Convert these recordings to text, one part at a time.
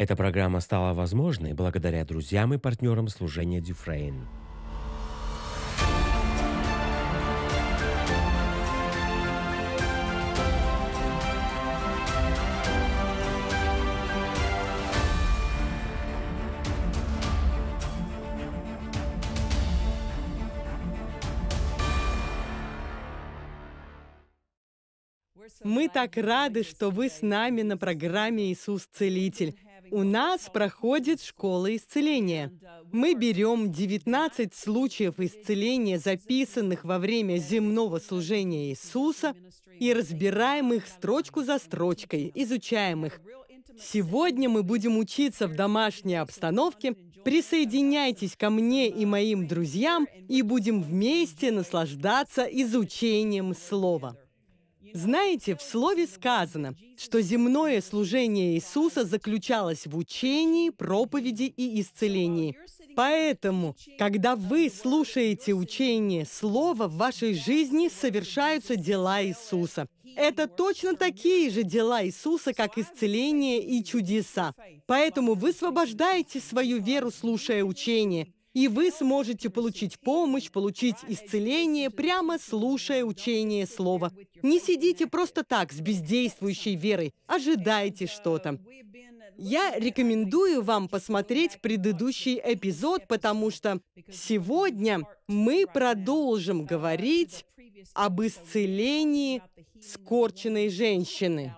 Эта программа стала возможной благодаря друзьям и партнерам служения Дюфрейн. Мы так рады, что вы с нами на программе «Иисус Целитель». У нас проходит школа исцеления. Мы берем 19 случаев исцеления, записанных во время земного служения Иисуса, и разбираем их строчку за строчкой, изучаем их. Сегодня мы будем учиться в домашней обстановке. Присоединяйтесь ко мне и моим друзьям, и будем вместе наслаждаться изучением Слова. Знаете, в слове сказано, что земное служение Иисуса заключалось в учении, проповеди и исцелении. Поэтому, когда вы слушаете учение Слова, в вашей жизни совершаются дела Иисуса. Это точно такие же дела Иисуса, как исцеление и чудеса. Поэтому вы освобождаете свою веру, слушая учение и вы сможете получить помощь, получить исцеление, прямо слушая учение Слова. Не сидите просто так с бездействующей верой, ожидайте что-то. Я рекомендую вам посмотреть предыдущий эпизод, потому что сегодня мы продолжим говорить об исцелении скорченной женщины.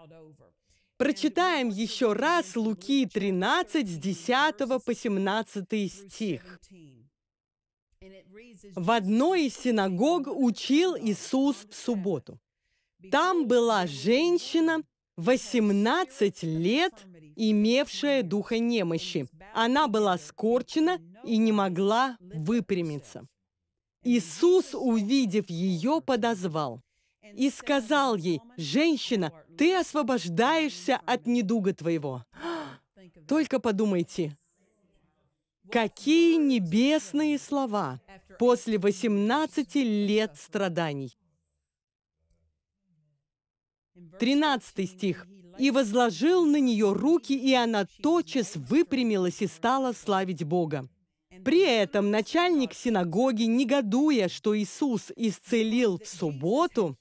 Прочитаем еще раз Луки 13 с 10 по 17 стих. В одной из синагог учил Иисус в субботу. Там была женщина, 18 лет, имевшая духа немощи. Она была скорчена и не могла выпрямиться. Иисус, увидев ее, подозвал – и сказал ей, «Женщина, ты освобождаешься от недуга твоего». Только подумайте, какие небесные слова после 18 лет страданий. 13 стих. «И возложил на нее руки, и она тотчас выпрямилась и стала славить Бога». При этом начальник синагоги, негодуя, что Иисус исцелил в субботу,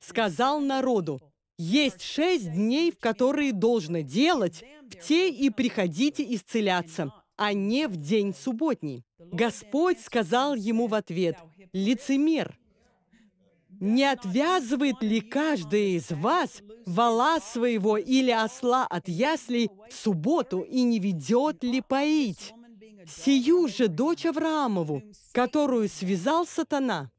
сказал народу, есть шесть дней, в которые должно делать, в те и приходите исцеляться, а не в день субботний. Господь сказал ему в ответ, лицемер, не отвязывает ли каждый из вас вала своего или осла от яслей в субботу и не ведет ли поить? Сию же дочь Авраамову, которую связал сатана.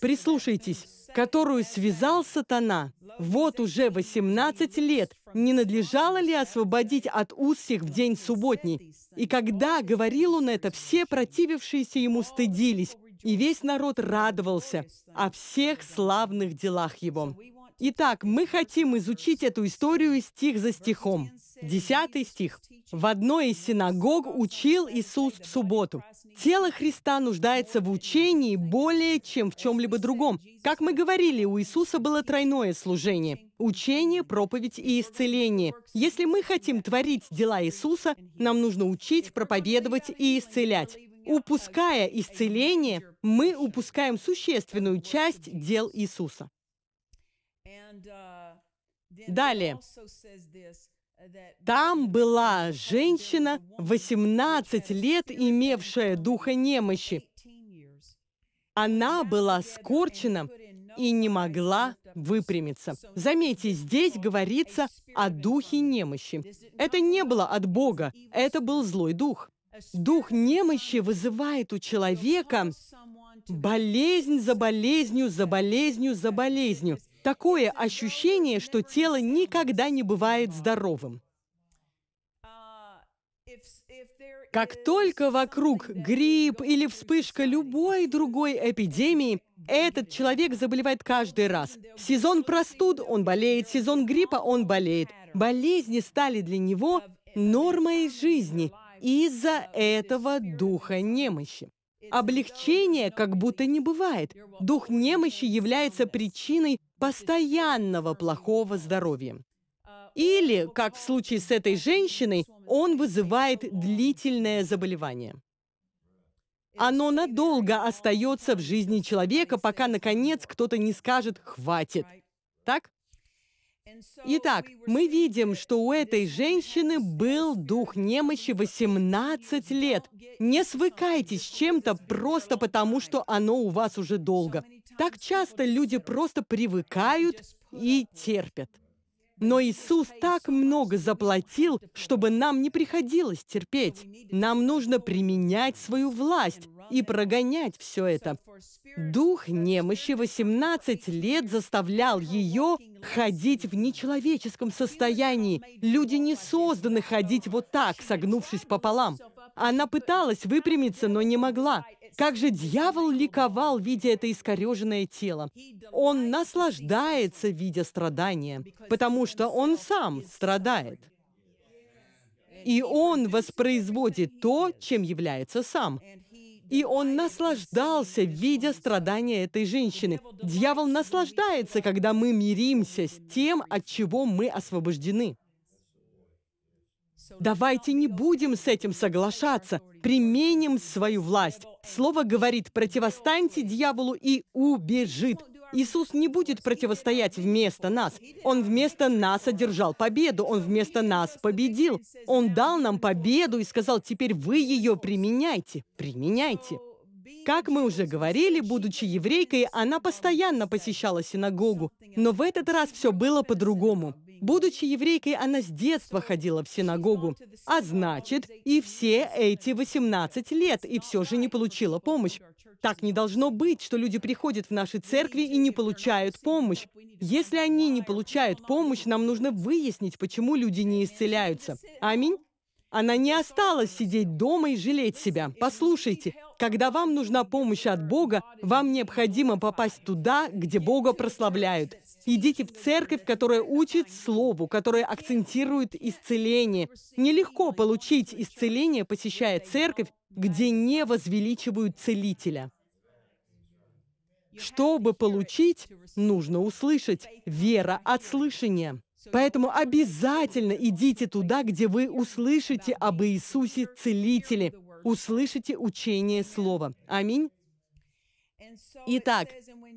Прислушайтесь, которую связал сатана. Вот уже 18 лет. Не надлежало ли освободить от уз всех в день субботний? И когда говорил он это, все противившиеся ему стыдились, и весь народ радовался о всех славных делах его. Итак, мы хотим изучить эту историю стих за стихом. Десятый стих. В одной из синагог учил Иисус в субботу. Тело Христа нуждается в учении более, чем в чем-либо другом. Как мы говорили, у Иисуса было тройное служение – учение, проповедь и исцеление. Если мы хотим творить дела Иисуса, нам нужно учить, проповедовать и исцелять. Упуская исцеление, мы упускаем существенную часть дел Иисуса. Uh, Далее. Uh, Там была женщина, 18 лет, имевшая духа немощи. Она была скорчена и не могла выпрямиться. Заметьте, здесь говорится о духе немощи. Это не было от Бога, это был злой дух. Дух немощи вызывает у человека болезнь за болезнью, за болезнью, за болезнью. Такое ощущение, что тело никогда не бывает здоровым. Как только вокруг грипп или вспышка любой другой эпидемии, этот человек заболевает каждый раз. Сезон простуд – он болеет, сезон гриппа – он болеет. Болезни стали для него нормой жизни из-за этого духа немощи. Облегчения как будто не бывает. Дух немощи является причиной постоянного плохого здоровья. Или, как в случае с этой женщиной, он вызывает длительное заболевание. Оно надолго остается в жизни человека, пока, наконец, кто-то не скажет «хватит». Так? Итак, мы видим, что у этой женщины был дух немощи 18 лет. Не свыкайтесь с чем-то просто потому, что оно у вас уже долго. Так часто люди просто привыкают и терпят. Но Иисус так много заплатил, чтобы нам не приходилось терпеть. Нам нужно применять свою власть и прогонять все это. Дух немощи 18 лет заставлял ее ходить в нечеловеческом состоянии. Люди не созданы ходить вот так, согнувшись пополам. Она пыталась выпрямиться, но не могла. Как же дьявол ликовал, видя это искореженное тело. Он наслаждается, видя страдания, потому что он сам страдает. И он воспроизводит то, чем является сам. И он наслаждался, видя страдания этой женщины. Дьявол наслаждается, когда мы миримся с тем, от чего мы освобождены. Давайте не будем с этим соглашаться. Применим свою власть. Слово говорит, противостаньте дьяволу и убежит. Иисус не будет противостоять вместо нас. Он вместо нас одержал победу, Он вместо нас победил. Он дал нам победу и сказал, теперь вы ее применяйте, применяйте. Как мы уже говорили, будучи еврейкой, она постоянно посещала синагогу, но в этот раз все было по-другому. Будучи еврейкой, она с детства ходила в синагогу. А значит, и все эти 18 лет, и все же не получила помощь. Так не должно быть, что люди приходят в наши церкви и не получают помощь. Если они не получают помощь, нам нужно выяснить, почему люди не исцеляются. Аминь. Она не осталась сидеть дома и жалеть себя. Послушайте, когда вам нужна помощь от Бога, вам необходимо попасть туда, где Бога прославляют. Идите в церковь, которая учит Слову, которая акцентирует исцеление. Нелегко получить исцеление, посещая церковь, где не возвеличивают целителя. Чтобы получить, нужно услышать. Вера от слышания. Поэтому обязательно идите туда, где вы услышите об Иисусе Целителе, услышите учение Слова. Аминь. Итак,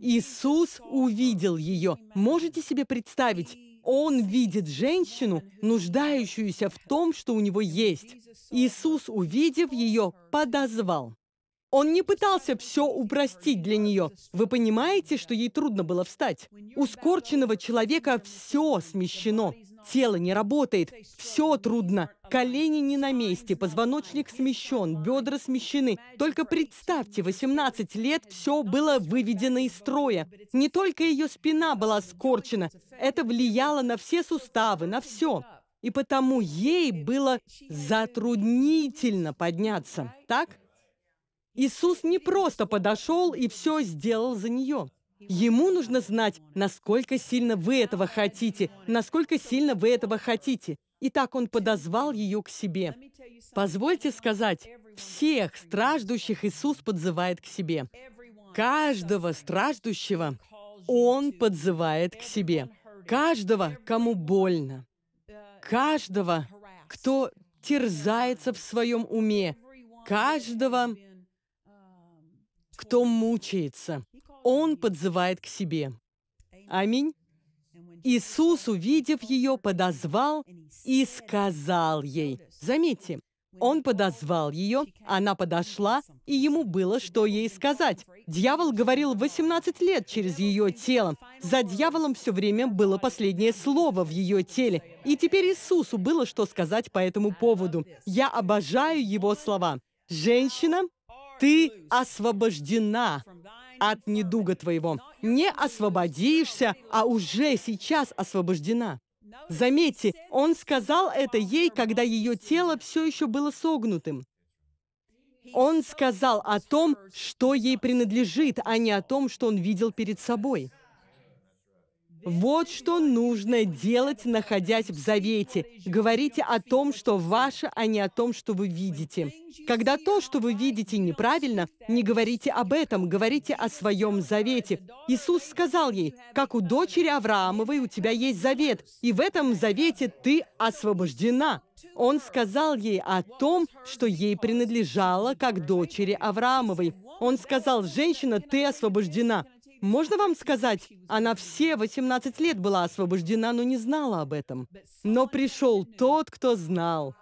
Иисус увидел ее. Можете себе представить? Он видит женщину, нуждающуюся в том, что у него есть. Иисус, увидев ее, подозвал. Он не пытался все упростить для нее. Вы понимаете, что ей трудно было встать? У скорченного человека все смещено. Тело не работает, все трудно. Колени не на месте, позвоночник смещен, бедра смещены. Только представьте, 18 лет все было выведено из строя. Не только ее спина была скорчена, это влияло на все суставы, на все. И потому ей было затруднительно подняться, так? Иисус не просто подошел и все сделал за нее. Ему нужно знать, насколько сильно вы этого хотите, насколько сильно вы этого хотите. И так он подозвал ее к себе. Позвольте сказать, всех страждущих Иисус подзывает к себе. Каждого страждущего он подзывает к себе. Каждого, кому больно. Каждого, кто терзается в своем уме. Каждого, кто мучается. Он подзывает к себе. Аминь. Иисус, увидев ее, подозвал и сказал ей. Заметьте, он подозвал ее, она подошла, и ему было что ей сказать. Дьявол говорил 18 лет через ее тело. За дьяволом все время было последнее слово в ее теле. И теперь Иисусу было что сказать по этому поводу. Я обожаю его слова. «Женщина, ты освобождена от недуга твоего. Не освободишься, а уже сейчас освобождена. Заметьте, он сказал это ей, когда ее тело все еще было согнутым. Он сказал о том, что ей принадлежит, а не о том, что он видел перед собой. Вот что нужно делать, находясь в завете. Говорите о том, что ваше, а не о том, что вы видите. Когда то, что вы видите, неправильно, не говорите об этом, говорите о своем завете. Иисус сказал ей, «Как у дочери Авраамовой у тебя есть завет, и в этом завете ты освобождена». Он сказал ей о том, что ей принадлежало как дочери Авраамовой. Он сказал, «Женщина, ты освобождена». Можно вам сказать, она все 18 лет была освобождена, но не знала об этом. Но пришел тот, кто знал.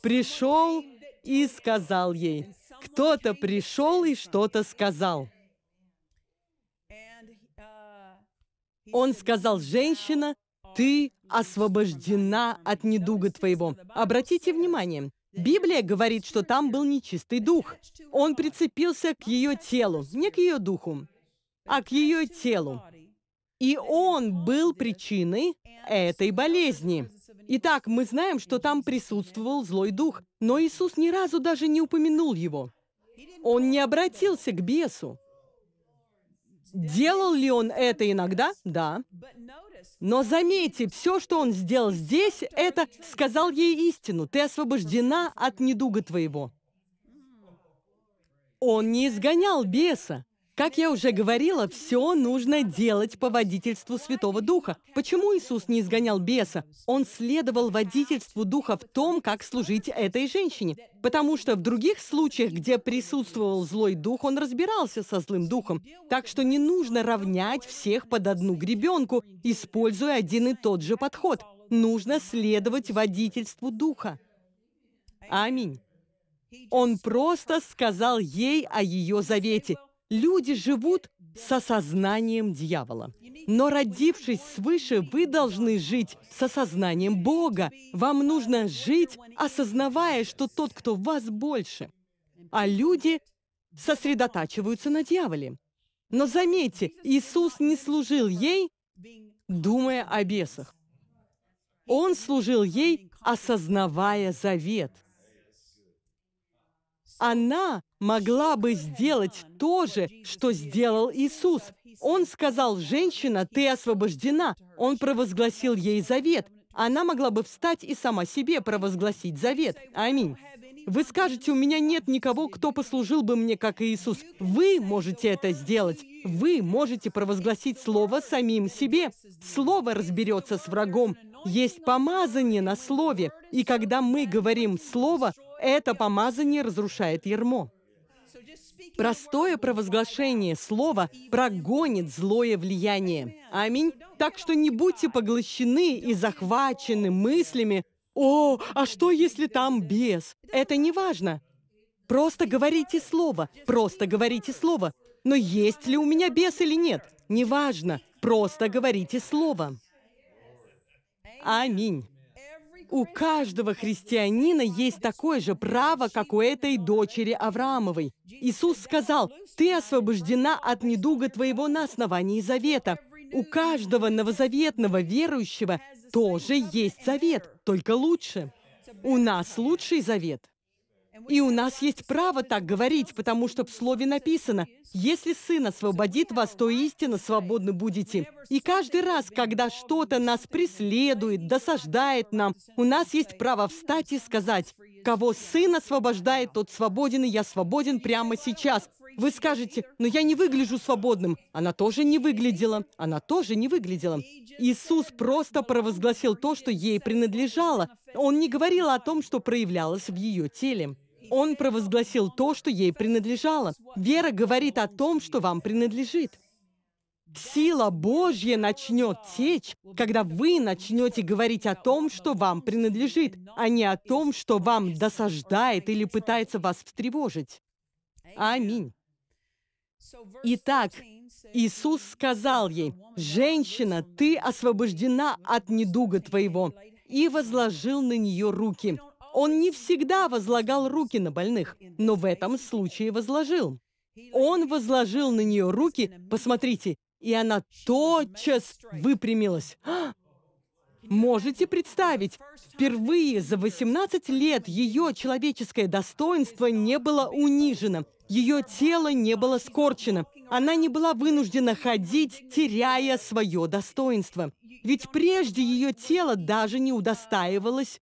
Пришел и сказал ей. Кто-то пришел и что-то сказал. Он сказал, женщина, ты освобождена от недуга твоего. Обратите внимание, Библия говорит, что там был нечистый дух. Он прицепился к ее телу, не к ее духу а к ее телу. И он был причиной этой болезни. Итак, мы знаем, что там присутствовал злой дух, но Иисус ни разу даже не упомянул его. Он не обратился к бесу. Делал ли он это иногда? Да. Но заметьте, все, что он сделал здесь, это сказал ей истину. Ты освобождена от недуга твоего. Он не изгонял беса. Как я уже говорила, все нужно делать по водительству Святого Духа. Почему Иисус не изгонял беса? Он следовал водительству Духа в том, как служить этой женщине. Потому что в других случаях, где присутствовал злой дух, он разбирался со злым духом. Так что не нужно равнять всех под одну гребенку, используя один и тот же подход. Нужно следовать водительству Духа. Аминь. Он просто сказал ей о ее завете – Люди живут с осознанием дьявола. Но родившись свыше, вы должны жить с осознанием Бога. Вам нужно жить, осознавая, что тот, кто в вас, больше. А люди сосредотачиваются на дьяволе. Но заметьте, Иисус не служил ей, думая о бесах. Он служил ей, осознавая завет. Она могла бы сделать то же, что сделал Иисус. Он сказал, «Женщина, ты освобождена». Он провозгласил ей завет. Она могла бы встать и сама себе провозгласить завет. Аминь. Вы скажете, у меня нет никого, кто послужил бы мне, как Иисус. Вы можете это сделать. Вы можете провозгласить слово самим себе. Слово разберется с врагом. Есть помазание на слове. И когда мы говорим слово, это помазание разрушает ермо. Простое провозглашение слова прогонит злое влияние. Аминь. Так что не будьте поглощены и захвачены мыслями «О, а что, если там бес?» Это не важно. Просто говорите слово, просто говорите слово. Но есть ли у меня бес или нет? Неважно, просто говорите слово. Аминь. У каждого христианина есть такое же право, как у этой дочери Авраамовой. Иисус сказал, «Ты освобождена от недуга твоего на основании завета». У каждого новозаветного верующего тоже есть завет, только лучше. У нас лучший завет. И у нас есть право так говорить, потому что в слове написано, «Если Сын освободит вас, то истинно свободны будете». И каждый раз, когда что-то нас преследует, досаждает нам, у нас есть право встать и сказать, «Кого Сын освобождает, тот свободен, и я свободен прямо сейчас». Вы скажете, но я не выгляжу свободным. Она тоже не выглядела. Она тоже не выглядела. Иисус просто провозгласил то, что ей принадлежало. Он не говорил о том, что проявлялось в ее теле. Он провозгласил то, что ей принадлежало. Вера говорит о том, что вам принадлежит. Сила Божья начнет течь, когда вы начнете говорить о том, что вам принадлежит, а не о том, что вам досаждает или пытается вас встревожить. Аминь. Итак, Иисус сказал ей, «Женщина, ты освобождена от недуга твоего», и возложил на нее руки. Он не всегда возлагал руки на больных, но в этом случае возложил. Он возложил на нее руки, посмотрите, и она тотчас выпрямилась. Можете представить, впервые за 18 лет ее человеческое достоинство не было унижено. Ее тело не было скорчено. Она не была вынуждена ходить, теряя свое достоинство. Ведь прежде ее тело даже не удостаивалось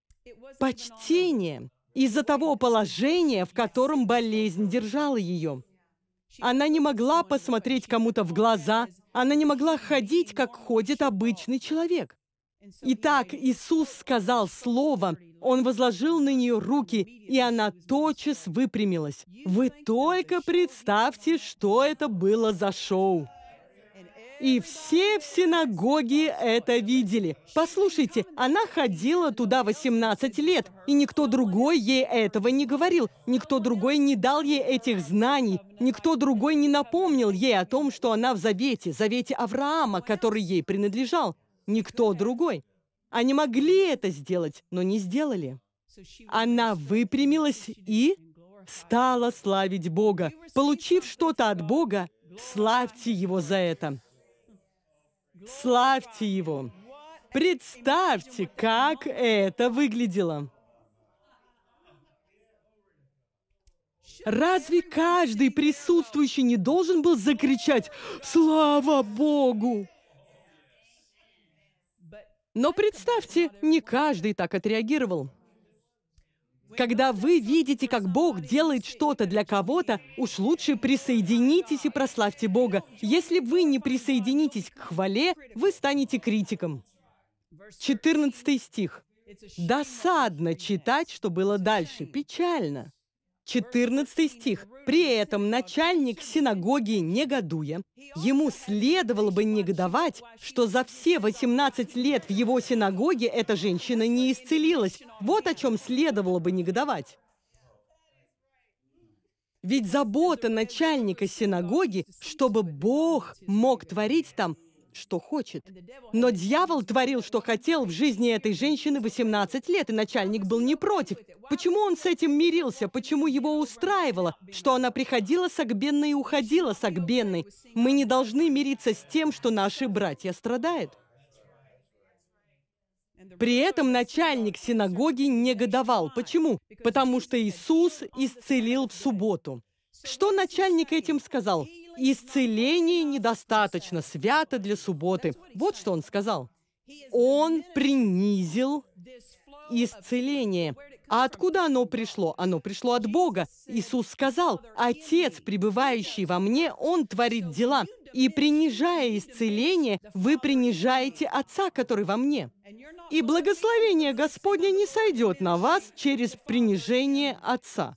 почтения из-за того положения, в котором болезнь держала ее. Она не могла посмотреть кому-то в глаза, она не могла ходить, как ходит обычный человек. Итак, Иисус сказал слово, Он возложил на нее руки, и она тотчас выпрямилась. Вы только представьте, что это было за шоу. И все в синагоге это видели. Послушайте, она ходила туда 18 лет, и никто другой ей этого не говорил, никто другой не дал ей этих знаний, никто другой не напомнил ей о том, что она в завете, завете Авраама, который ей принадлежал. Никто другой. Они могли это сделать, но не сделали. Она выпрямилась и стала славить Бога. Получив что-то от Бога, славьте Его за это. Славьте Его. Представьте, как это выглядело. Разве каждый присутствующий не должен был закричать «Слава Богу!» Но представьте, не каждый так отреагировал. Когда вы видите, как Бог делает что-то для кого-то, уж лучше присоединитесь и прославьте Бога. Если вы не присоединитесь к хвале, вы станете критиком. 14 стих. Досадно читать, что было дальше. Печально. 14 стих. «При этом начальник синагоги, негодуя, ему следовало бы негодовать, что за все 18 лет в его синагоге эта женщина не исцелилась. Вот о чем следовало бы негодовать». Ведь забота начальника синагоги, чтобы Бог мог творить там, что хочет. Но дьявол творил, что хотел в жизни этой женщины 18 лет, и начальник был не против. Почему он с этим мирился? Почему его устраивало, что она приходила сагбенной и уходила сагбенной? Мы не должны мириться с тем, что наши братья страдают. При этом начальник синагоги негодовал. Почему? Потому что Иисус исцелил в субботу. Что начальник этим сказал? Исцеление недостаточно свято для субботы. Вот что он сказал. Он принизил исцеление. А откуда оно пришло? Оно пришло от Бога. Иисус сказал, «Отец, пребывающий во мне, Он творит дела». И принижая исцеление, вы принижаете Отца, который во мне. И благословение Господне не сойдет на вас через принижение Отца.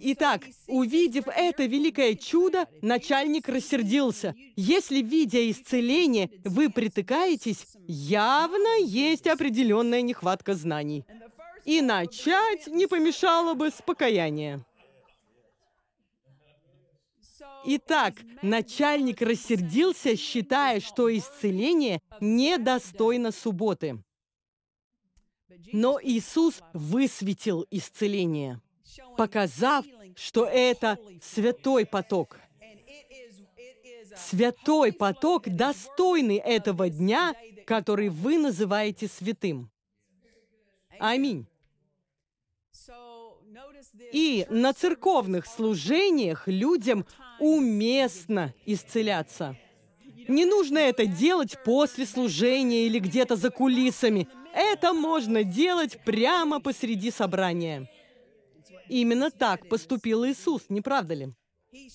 Итак, увидев это великое чудо, начальник рассердился. Если, видя исцеление, вы притыкаетесь, явно есть определенная нехватка знаний. И начать не помешало бы с покаяния. Итак, начальник рассердился, считая, что исцеление недостойно субботы. Но Иисус высветил исцеление показав, что это святой поток. Святой поток, достойный этого дня, который вы называете святым. Аминь. И на церковных служениях людям уместно исцеляться. Не нужно это делать после служения или где-то за кулисами. Это можно делать прямо посреди собрания. Именно так поступил Иисус, не правда ли?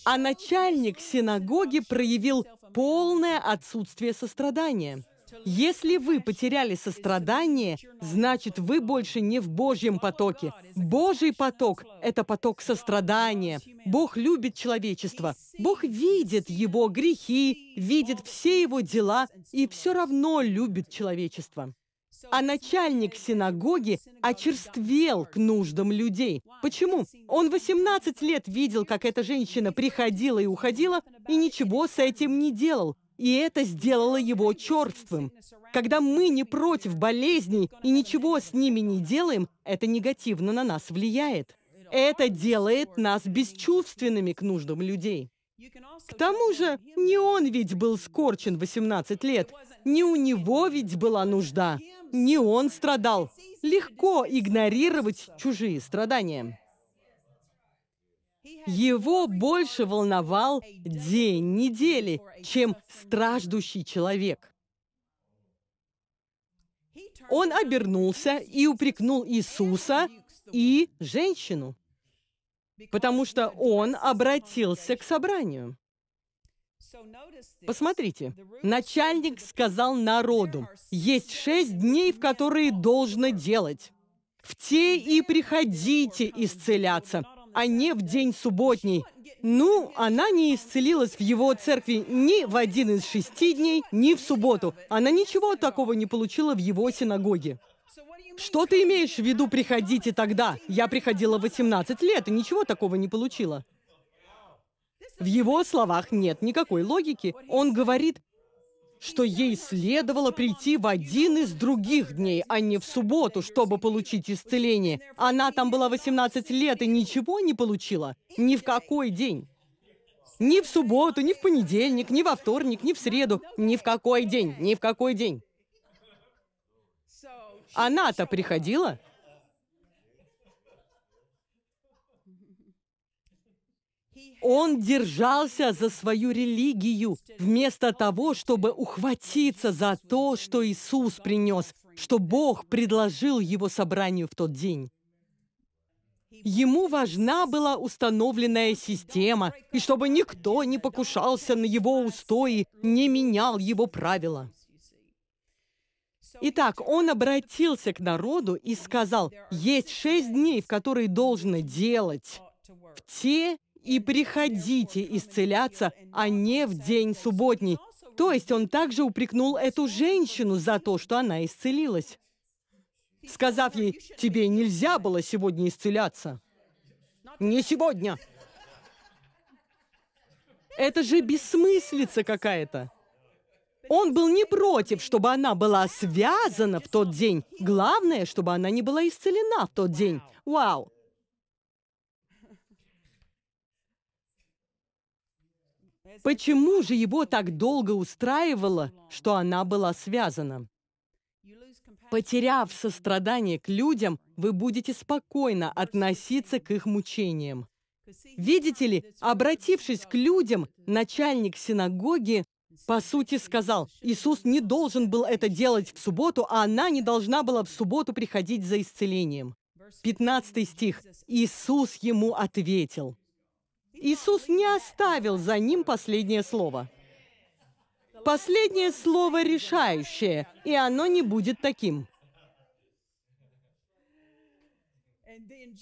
А начальник синагоги проявил полное отсутствие сострадания. Если вы потеряли сострадание, значит, вы больше не в Божьем потоке. Божий поток – это поток сострадания. Бог любит человечество. Бог видит его грехи, видит все его дела и все равно любит человечество а начальник синагоги очерствел к нуждам людей. Почему? Он 18 лет видел, как эта женщина приходила и уходила, и ничего с этим не делал. И это сделало его черствым. Когда мы не против болезней и ничего с ними не делаем, это негативно на нас влияет. Это делает нас бесчувственными к нуждам людей. К тому же, не он ведь был скорчен 18 лет, не у него ведь была нужда, не он страдал. Легко игнорировать чужие страдания. Его больше волновал день недели, чем страждущий человек. Он обернулся и упрекнул Иисуса и женщину потому что он обратился к собранию. Посмотрите, начальник сказал народу, есть шесть дней, в которые должно делать. В те и приходите исцеляться, а не в день субботний. Ну, она не исцелилась в его церкви ни в один из шести дней, ни в субботу. Она ничего такого не получила в его синагоге. Что ты имеешь в виду «приходите тогда»? Я приходила 18 лет и ничего такого не получила. В его словах нет никакой логики. Он говорит, что ей следовало прийти в один из других дней, а не в субботу, чтобы получить исцеление. Она там была 18 лет и ничего не получила. Ни в какой день. Ни в субботу, ни в понедельник, ни во вторник, ни в среду. Ни в какой день, ни в какой день. Она-то приходила? Он держался за свою религию, вместо того, чтобы ухватиться за то, что Иисус принес, что Бог предложил его собранию в тот день. Ему важна была установленная система, и чтобы никто не покушался на его устои, не менял его правила. Итак, он обратился к народу и сказал, есть шесть дней, в которые должно делать в те и приходите исцеляться, а не в день субботний. То есть он также упрекнул эту женщину за то, что она исцелилась, сказав ей, «Тебе нельзя было сегодня исцеляться». «Не сегодня!» Это же бессмыслица какая-то. Он был не против, чтобы она была связана в тот день. Главное, чтобы она не была исцелена в тот день. Вау! Почему же его так долго устраивало, что она была связана? Потеряв сострадание к людям, вы будете спокойно относиться к их мучениям. Видите ли, обратившись к людям, начальник синагоги по сути сказал, Иисус не должен был это делать в субботу, а она не должна была в субботу приходить за исцелением. 15 стих. Иисус ему ответил. Иисус не оставил за ним последнее слово. Последнее слово решающее, и оно не будет таким.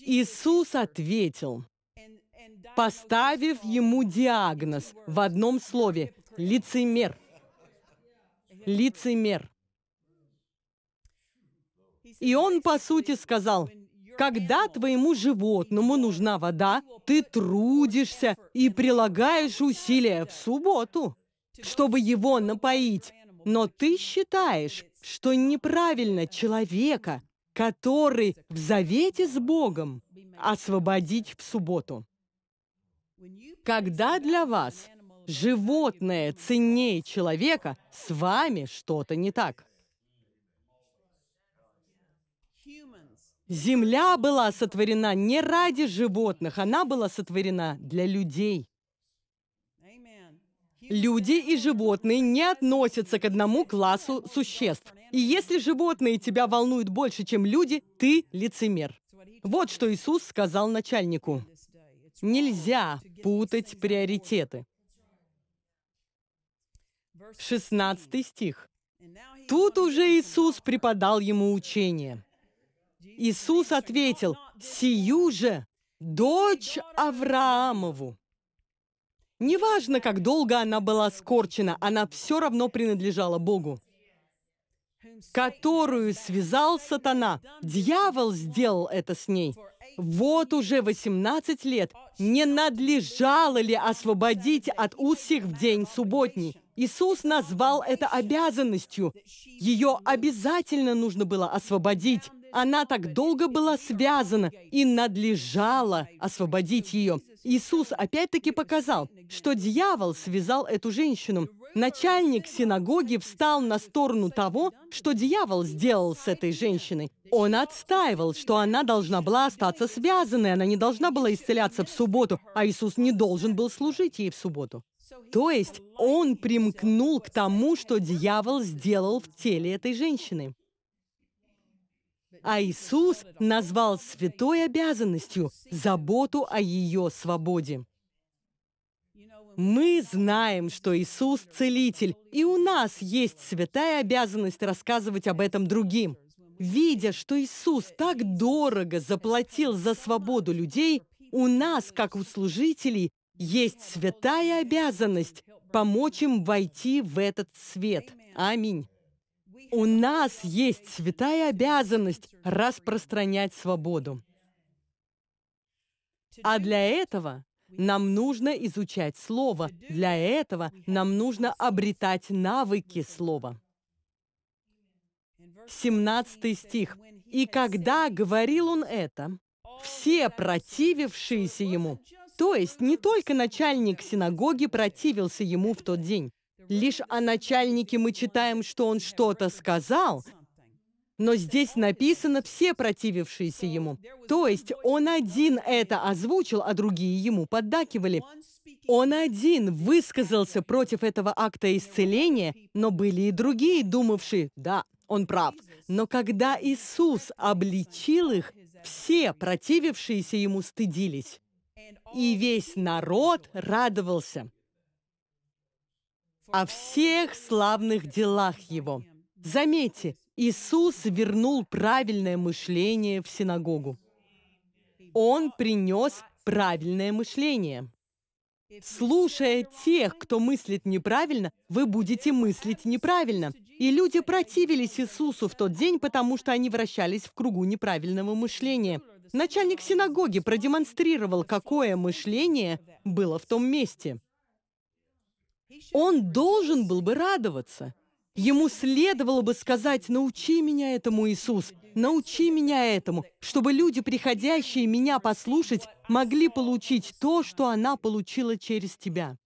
Иисус ответил, поставив ему диагноз в одном слове Лицемер. Лицемер. И он, по сути, сказал, когда твоему животному нужна вода, ты трудишься и прилагаешь усилия в субботу, чтобы его напоить. Но ты считаешь, что неправильно человека, который в завете с Богом, освободить в субботу. Когда для вас животное ценнее человека, с вами что-то не так. Земля была сотворена не ради животных, она была сотворена для людей. Люди и животные не относятся к одному классу существ. И если животные тебя волнуют больше, чем люди, ты лицемер. Вот что Иисус сказал начальнику. Нельзя путать приоритеты. 16 стих. Тут уже Иисус преподал ему учение. Иисус ответил, «Сию же дочь Авраамову». Неважно, как долго она была скорчена, она все равно принадлежала Богу, которую связал сатана. Дьявол сделал это с ней – вот уже 18 лет не надлежало ли освободить от уз в день субботний? Иисус назвал это обязанностью. Ее обязательно нужно было освободить. Она так долго была связана, и надлежало освободить ее. Иисус опять-таки показал, что дьявол связал эту женщину, Начальник синагоги встал на сторону того, что дьявол сделал с этой женщиной. Он отстаивал, что она должна была остаться связанной, она не должна была исцеляться в субботу, а Иисус не должен был служить ей в субботу. То есть он примкнул к тому, что дьявол сделал в теле этой женщины. А Иисус назвал святой обязанностью заботу о ее свободе. Мы знаем, что Иисус – целитель, и у нас есть святая обязанность рассказывать об этом другим. Видя, что Иисус так дорого заплатил за свободу людей, у нас, как у служителей, есть святая обязанность помочь им войти в этот свет. Аминь. У нас есть святая обязанность распространять свободу. А для этого нам нужно изучать слово. Для этого нам нужно обретать навыки слова. 17 стих. «И когда говорил он это, все противившиеся ему». То есть не только начальник синагоги противился ему в тот день. Лишь о начальнике мы читаем, что он что-то сказал, но здесь написано «все противившиеся ему». То есть он один это озвучил, а другие ему поддакивали. Он один высказался против этого акта исцеления, но были и другие, думавшие «да, он прав». Но когда Иисус обличил их, все противившиеся ему стыдились. И весь народ радовался о всех славных делах его. Заметьте, Иисус вернул правильное мышление в синагогу. Он принес правильное мышление. Слушая тех, кто мыслит неправильно, вы будете мыслить неправильно. И люди противились Иисусу в тот день, потому что они вращались в кругу неправильного мышления. Начальник синагоги продемонстрировал, какое мышление было в том месте. Он должен был бы радоваться. Ему следовало бы сказать «научи меня этому, Иисус, научи меня этому», чтобы люди, приходящие меня послушать, могли получить то, что она получила через тебя.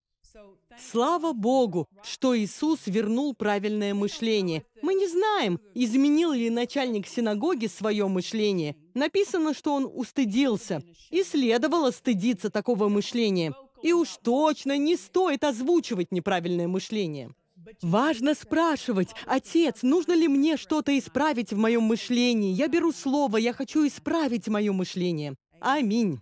Слава Богу, что Иисус вернул правильное мышление. Мы не знаем, изменил ли начальник синагоги свое мышление. Написано, что он устыдился. И следовало стыдиться такого мышления. И уж точно не стоит озвучивать неправильное мышление. Важно спрашивать, «Отец, нужно ли мне что-то исправить в моем мышлении? Я беру слово, я хочу исправить мое мышление». Аминь.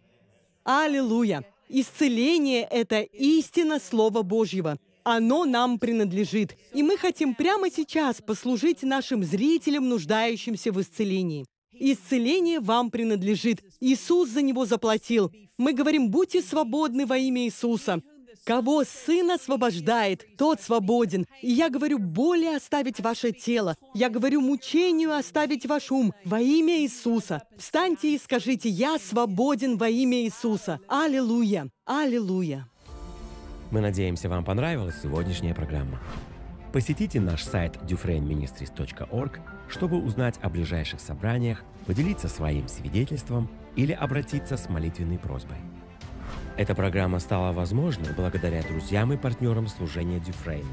Аллилуйя. Исцеление – это истина Слова Божьего. Оно нам принадлежит. И мы хотим прямо сейчас послужить нашим зрителям, нуждающимся в исцелении. Исцеление вам принадлежит. Иисус за него заплатил. Мы говорим, будьте свободны во имя Иисуса. Кого Сын освобождает, тот свободен. И я говорю боли оставить ваше тело. Я говорю мучению оставить ваш ум во имя Иисуса. Встаньте и скажите, я свободен во имя Иисуса. Аллилуйя! Аллилуйя! Мы надеемся, вам понравилась сегодняшняя программа. Посетите наш сайт dufrainministries.org, чтобы узнать о ближайших собраниях, поделиться своим свидетельством или обратиться с молитвенной просьбой. Эта программа стала возможна благодаря друзьям и партнерам служения Дюфрейн.